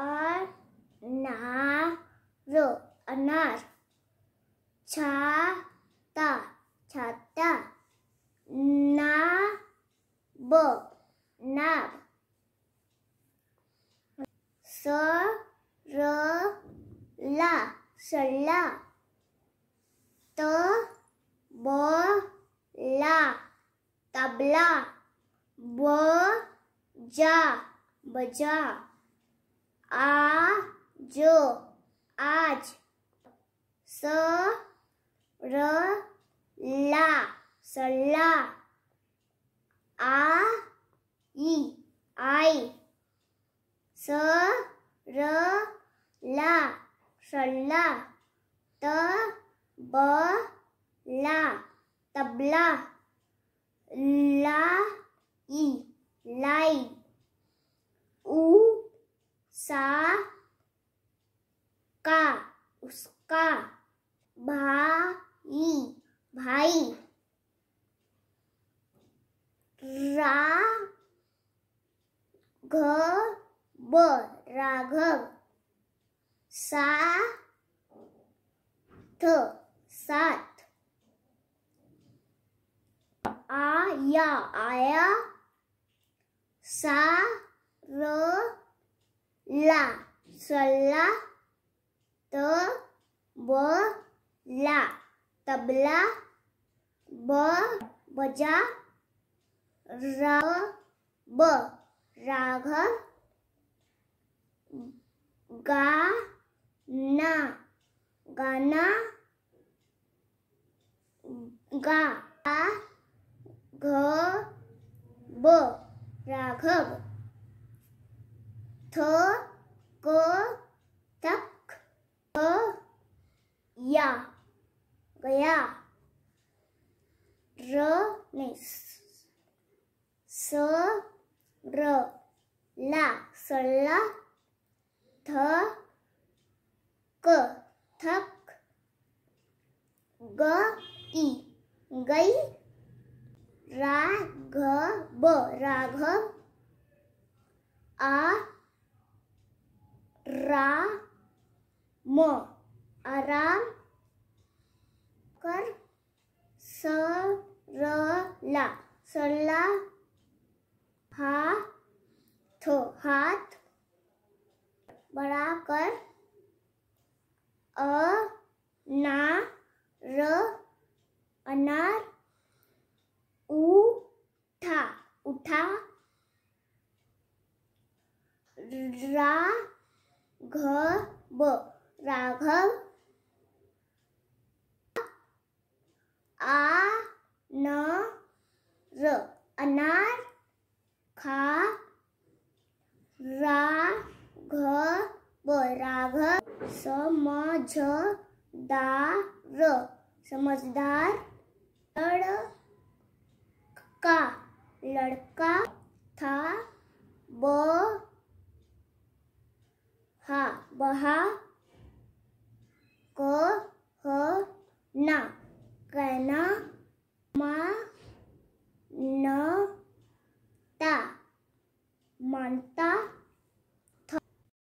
अनारो अनार छाता छाता नाब नाब सरला सरला त ब ला तबला ब जा बजा आ जो आज स र ला सल्ला आ ई आई स र ला सल्ला त ब ला तबला ला ई उसका भाई भाई राघव राघव सात सात आया आया सा र ला सल्ला त ब ला तबला ब बजा रा ब राघ गा ना गाना गा आ घ ब राघव थ क तक या गया र ने स र ला सल्ला थ क थक ग ई गई राघ ब राघव आ रा म आराम कर सरला सरला हाथ हाथ बड़ा कर अ ना र अनार उठा उठा रा घ ब राघव र अनार खा रा घ ब राघव समझ दा र समझदार लड़का लड़का था ब हा बहा क ह ना कहना मा